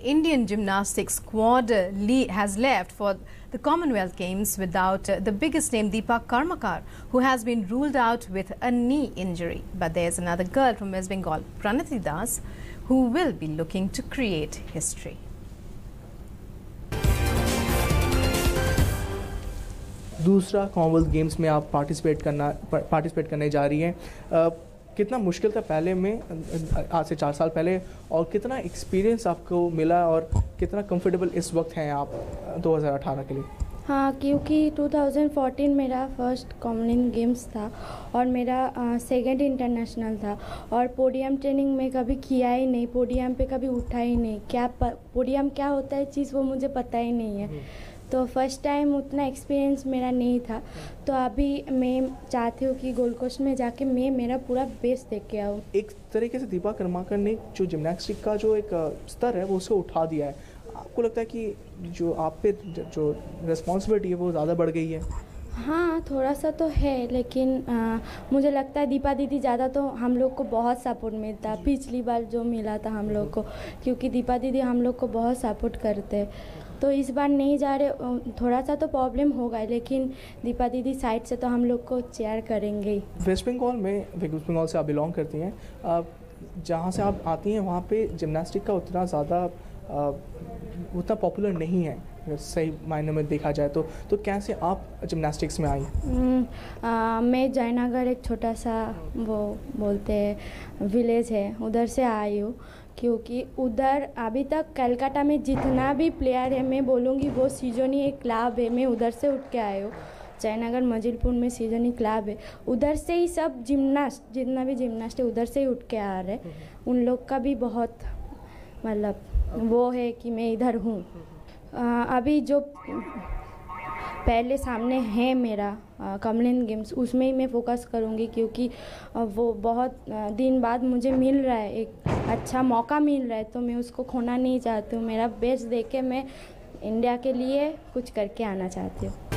Indian gymnastics squad has left for the Commonwealth Games without uh, the biggest name Deepak Karmakar, who has been ruled out with a knee injury. But there's another girl from West Bengal, Pranati Das, who will be looking to create history. दूसरा Commonwealth Games में आप participate करना participate करने जा रही हैं कितना मुश्किल था पहले में आज से चार साल पहले और कितना एक्सपीरियंस आपको मिला और कितना कंफर्टेबल इस वक्त हैं आप 2018 के लिए हाँ क्योंकि 2014 मेरा फर्स्ट कॉमन गेम्स था और मेरा सेकंड इंटरनेशनल था और पोडियम ट्रेनिंग में कभी किया ही नहीं पोडियम पे कभी उठा ही नहीं क्या पोडियम क्या होता है चीज़ वो मुझे पता ही नहीं है हम्म। तो फर्स्ट टाइम उतना एक्सपीरियंस मेरा नहीं था तो अभी मैं चाहती हूँ कि गोल्ड कोस्ट में जाके मैं मेरा पूरा बेस्ट दे के आऊँ एक तरीके से दीपा कर्माकर ने जो जिमनास्टिक का जो एक स्तर है वो उसे उठा दिया है आपको लगता है कि जो आप पे जो रिस्पॉन्सिबिलिटी है वो ज़्यादा बढ़ गई है हाँ थोड़ा सा तो है लेकिन आ, मुझे लगता है दीपा दीदी ज़्यादा तो हम लोग को बहुत सपोर्ट मिलता पिछली बार जो मिला था हम लोग को क्योंकि दीपा दीदी हम लोग को बहुत सपोर्ट करते तो इस बार नहीं जा रहे थोड़ा सा तो प्रॉब्लम होगा लेकिन दीपा दीदी साइड से तो हम लोग को चेयर करेंगे वेस्ट बंगाल में वेस्ट बंगाल से आप बिलोंग करती हैं जहाँ से आप आती हैं वहाँ पे जिमनास्टिक का उतना ज़्यादा उतना पॉपुलर नहीं है सही मायने में देखा जाए तो तो कैसे आप जिमनास्टिक्स में आई मैं जयनगर एक छोटा सा वो बोलते हैं विलेज है उधर से आई हूँ क्योंकि उधर अभी तक कलकत्ता में जितना भी प्लेयर है मैं बोलूँगी वो सीजनी एक क्लब है मैं उधर से उठ के आई हूँ जयनगर मजिलपुर में सीजनी क्लब है उधर से ही सब जिमनास्ट जितना भी जिमनास्ट है उधर से ही उठ के आ रहे हम्म। उन लोग का भी बहुत मतलब वो है कि मैं इधर हूँ अभी जो पहले सामने है मेरा कमलिन गेम्स उसमें ही मैं फोकस करूँगी क्योंकि वो बहुत दिन बाद मुझे मिल रहा है एक अच्छा मौका मिल रहा है तो मैं उसको खोना नहीं चाहती हूँ मेरा बेच देके मैं इंडिया के लिए कुछ करके आना चाहती हूँ